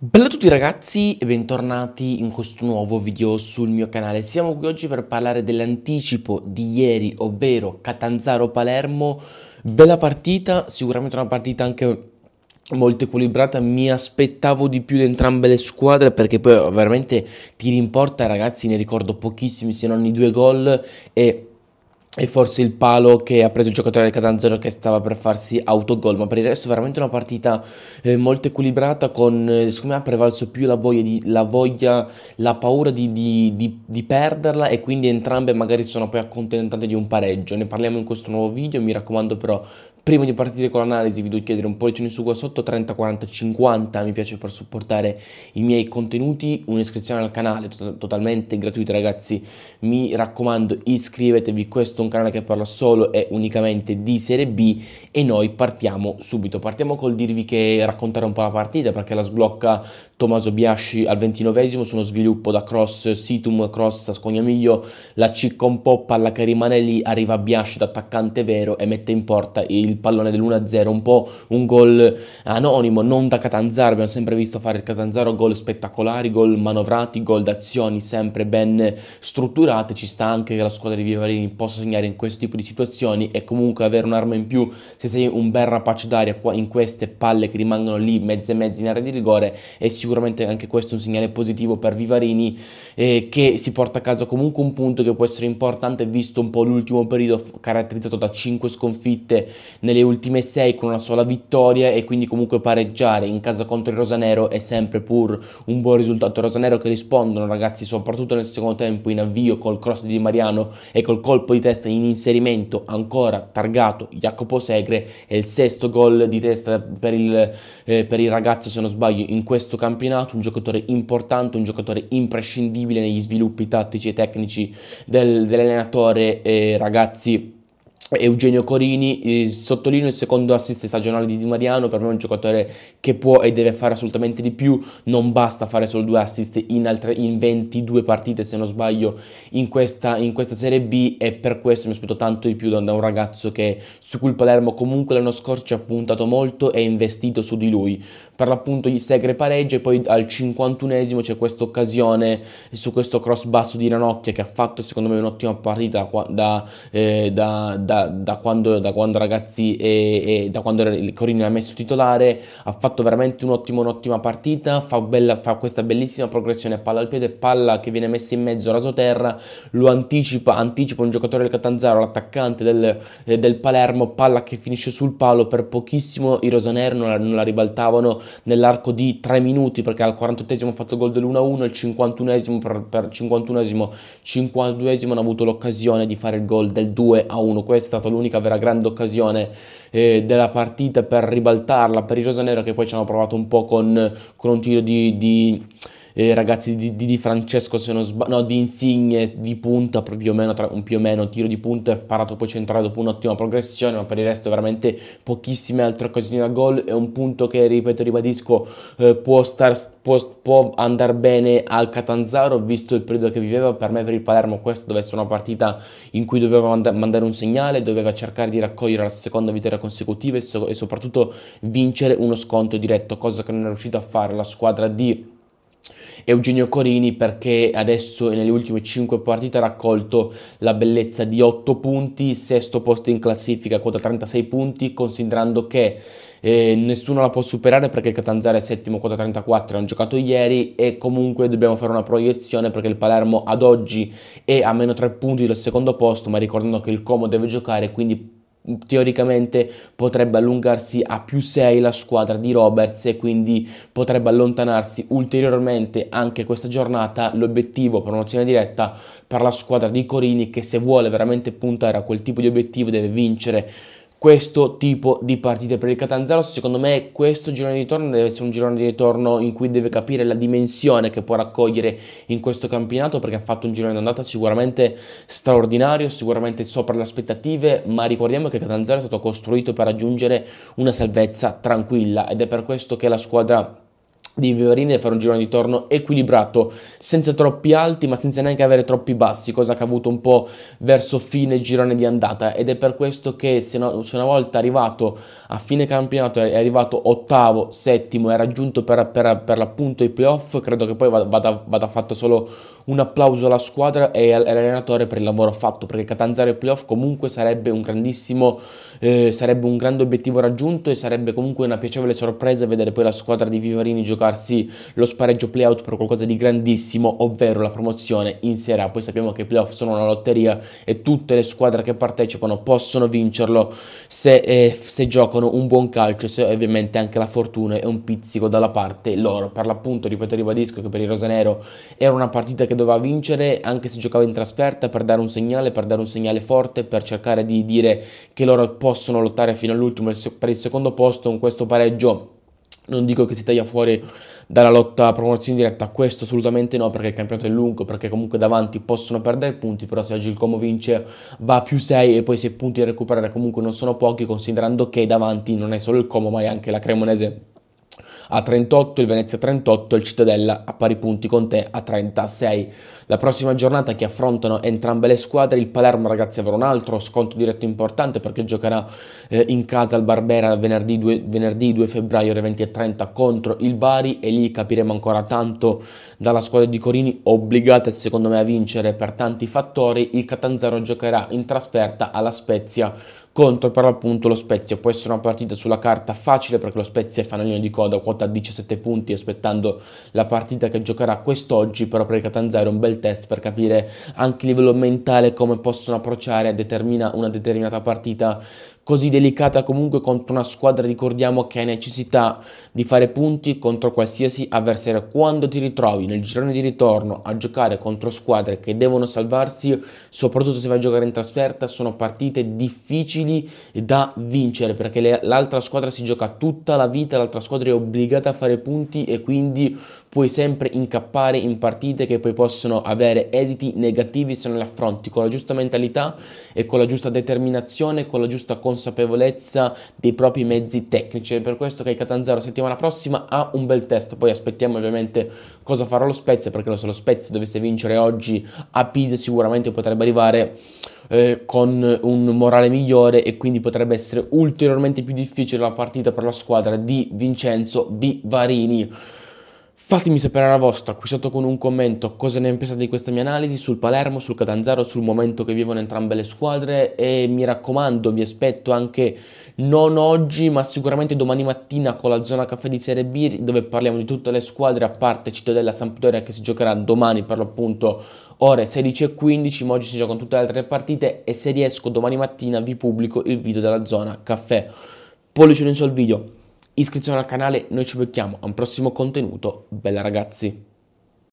Bella a tutti ragazzi e bentornati in questo nuovo video sul mio canale Siamo qui oggi per parlare dell'anticipo di ieri, ovvero Catanzaro-Palermo Bella partita, sicuramente una partita anche molto equilibrata, mi aspettavo di più di entrambe le squadre perché poi veramente ti rimporta ragazzi ne ricordo pochissimi se non i due gol e e forse il palo che ha preso il giocatore del Catanzaro che stava per farsi autogol, ma per il resto veramente una partita eh, molto equilibrata con, eh, secondo me ha prevalso più la voglia, di, la, voglia la, paura di, di, di, perderla e quindi entrambe magari sono poi accontentate di un pareggio, ne parliamo in questo nuovo video, mi raccomando però prima di partire con l'analisi vi devo chiedere un pollice su qua sotto, 30, 40, 50 mi piace per supportare i miei contenuti, un'iscrizione al canale to totalmente gratuita ragazzi, mi raccomando iscrivetevi, questo è un canale che parla solo e unicamente di Serie B e noi partiamo subito, partiamo col dirvi che raccontare un po' la partita perché la sblocca Tommaso Biasci al ventinovesimo su uno sviluppo da cross, Situm, cross, Scognamiglio, la cicca un po' palla che rimane lì, arriva Biasci da attaccante vero e mette in porta il pallone dell'1-0, un po' un gol anonimo, non da Catanzaro, abbiamo sempre visto fare il Catanzaro gol spettacolari, gol manovrati, gol d'azioni sempre ben strutturate, ci sta anche che la squadra di Vivarini possa segnare in questo tipo di situazioni e comunque avere un'arma in più se sei un bel rapace d'aria in queste palle che rimangono lì mezze e mezze in area di rigore è sicuramente anche questo un segnale positivo per Vivarini eh, che si porta a casa comunque un punto che può essere importante visto un po' l'ultimo periodo caratterizzato da 5 sconfitte nelle ultime 6 con una sola vittoria e quindi comunque pareggiare in casa contro il Rosanero è sempre pur un buon risultato. Rosanero che rispondono ragazzi soprattutto nel secondo tempo in avvio col cross di Mariano e col colpo di testa in inserimento ancora targato Jacopo Segre e il sesto gol di testa per il, eh, per il ragazzo se non sbaglio in questo campionato, un giocatore importante, un giocatore imprescindibile negli sviluppi tattici e tecnici del, dell'allenatore eh, ragazzi Eugenio Corini, sottolineo il secondo assist stagionale di Di Mariano, per me è un giocatore che può e deve fare assolutamente di più, non basta fare solo due assist in, altre, in 22 partite se non sbaglio in questa, in questa, Serie B e per questo mi aspetto tanto di più da, da un ragazzo che, su cui il Palermo comunque l'anno scorso ci ha puntato molto e investito su di lui, per l'appunto gli segre pareggia e poi al 51esimo c'è questa occasione su questo cross basso di Ranocchia che ha fatto secondo me un'ottima partita da, eh, da, da da quando, da quando ragazzi e, e da quando Corini l'ha messo titolare ha fatto veramente un'ottima, un'ottima partita fa, bella, fa, questa bellissima progressione palla al piede palla che viene messa in mezzo rasoterra lo anticipa anticipa un giocatore del Catanzaro l'attaccante del, eh, del, Palermo palla che finisce sul palo per pochissimo i Rosaner non la, non la ribaltavano nell'arco di 3 minuti perché al 48esimo ha fatto il gol dell'1-1 al 51esimo per, per 51esimo 52esimo hanno avuto l'occasione di fare il gol del 2-1 questa stata l'unica vera grande occasione eh, della partita per ribaltarla per il rosanero che poi ci hanno provato un po' con, con un tiro di, di eh, ragazzi di, di, di, Francesco, se non sbaglio, no, di Insigne di punta, più o meno, tra, più o meno tiro di punta, parato poi centrale dopo un'ottima progressione, ma per il resto veramente pochissime altre occasioni da gol, è un punto che, ripeto, ribadisco, eh, può, star, può, può andare bene al Catanzaro, visto il periodo che viveva, per me per il Palermo questa doveva essere una partita in cui doveva manda- mandare un segnale, doveva cercare di raccogliere la seconda vittoria consecutiva e, so- e soprattutto vincere uno sconto diretto, cosa che non è riuscita a fare la squadra di Eugenio Corini perché adesso nelle ultime 5 partite ha raccolto la bellezza di 8 punti, sesto posto in classifica, con 36 punti, considerando che eh, nessuno la può superare perché il Catanzaro è settimo, quota 34, hanno giocato ieri e comunque dobbiamo fare una proiezione perché il Palermo ad oggi è a meno 3 punti dal secondo posto, ma ricordando che il Como deve giocare, quindi teoricamente potrebbe allungarsi a più 6 la squadra di Roberts e quindi potrebbe allontanarsi ulteriormente anche questa giornata l'obiettivo promozione diretta per la squadra di Corini che se vuole veramente puntare a quel tipo di obiettivo deve vincere questo tipo di partite per il Catanzaro. Secondo me questo girone di ritorno deve essere un girone di ritorno in cui deve capire la dimensione che può raccogliere in questo campionato perché ha fatto un girone d'andata sicuramente straordinario, sicuramente sopra le aspettative, ma ricordiamo che Catanzaro è stato costruito per raggiungere una salvezza tranquilla ed è per questo che la squadra di Vivarini e fare un girone di torno equilibrato, senza troppi alti ma senza neanche avere troppi bassi, cosa che ha avuto un po' verso fine girone di andata ed è per questo che se, no, se una volta arrivato a fine campionato è arrivato ottavo, settimo e raggiunto per, per, per, l'appunto i playoff, credo che poi vada, vada fatto solo un applauso alla squadra e all'allenatore per il lavoro fatto, perché Catanzaro e playoff comunque sarebbe un grandissimo, eh, sarebbe un grande obiettivo raggiunto e sarebbe comunque una piacevole sorpresa vedere poi la squadra di Vivarini giocare farsi lo spareggio playout per qualcosa di grandissimo, ovvero la promozione in Serie A. Poi sappiamo che i playoff sono una lotteria e tutte le squadre che partecipano possono vincerlo se, eh, se giocano un buon calcio e se ovviamente anche la fortuna è un pizzico dalla parte loro. Per l'appunto, ripeto, ribadisco che per il Rosanero era una partita che doveva vincere anche se giocava in trasferta per dare un segnale, per dare un segnale forte, per cercare di dire che loro possono lottare fino all'ultimo per il secondo posto in questo pareggio non dico che si taglia fuori dalla lotta a promozione diretta, questo assolutamente no perché il campionato è lungo, perché comunque davanti possono perdere punti, però se oggi il Como vince va a più 6 e poi se punti da recuperare comunque non sono pochi considerando che davanti non è solo il Como ma è anche la Cremonese a 38, il Venezia 38 e il Cittadella a pari punti con te a 36. La prossima giornata che affrontano entrambe le squadre, il Palermo ragazzi avrà un altro sconto diretto importante perché giocherà eh, in casa al Barbera venerdì 2, venerdì 2 febbraio alle 20.30 contro il Bari e lì capiremo ancora tanto dalla squadra di Corini obbligata secondo me a vincere per tanti fattori. Il Catanzaro giocherà in trasferta alla Spezia contro per l'appunto lo Spezia. Può essere una partita sulla carta facile perché lo Spezia è fanalino di coda, quota 17 punti aspettando la partita che giocherà quest'oggi, però per il Catanzaro è un bel test per capire anche a livello mentale come possono approcciare determina, una determinata partita così delicata comunque contro una squadra, ricordiamo, che ha necessità di fare punti contro qualsiasi avversario. Quando ti ritrovi nel girone di ritorno a giocare contro squadre che devono salvarsi, soprattutto se vai a giocare in trasferta, sono partite difficili da vincere perché l'altra squadra si gioca tutta la vita, l'altra squadra è obbligata a fare punti e quindi puoi sempre incappare in partite che poi possono avere esiti negativi se non le affronti con la giusta mentalità e con la giusta determinazione, con la giusta consapevolezza dei propri mezzi tecnici. È per questo che il Catanzaro settimana prossima ha un bel test, poi aspettiamo ovviamente cosa farà lo Spezia, perché se lo Spezia dovesse vincere oggi a Pisa sicuramente potrebbe arrivare eh, con un morale migliore e quindi potrebbe essere ulteriormente più difficile la partita per la squadra di Vincenzo Bivarini. Fatemi sapere la vostra qui sotto con un commento cosa ne pensate di questa mia analisi sul Palermo, sul Catanzaro, sul momento che vivono entrambe le squadre e mi raccomando vi aspetto anche non oggi ma sicuramente domani mattina con la zona caffè di Serie B dove parliamo di tutte le squadre a parte Cittadella Sampdoria che si giocherà domani per l'appunto ore 16.15 ma oggi si giocano tutte le altre partite e se riesco domani mattina vi pubblico il video della zona caffè. Pollice in su al video iscrizione al canale, noi ci becchiamo a un prossimo contenuto, bella ragazzi!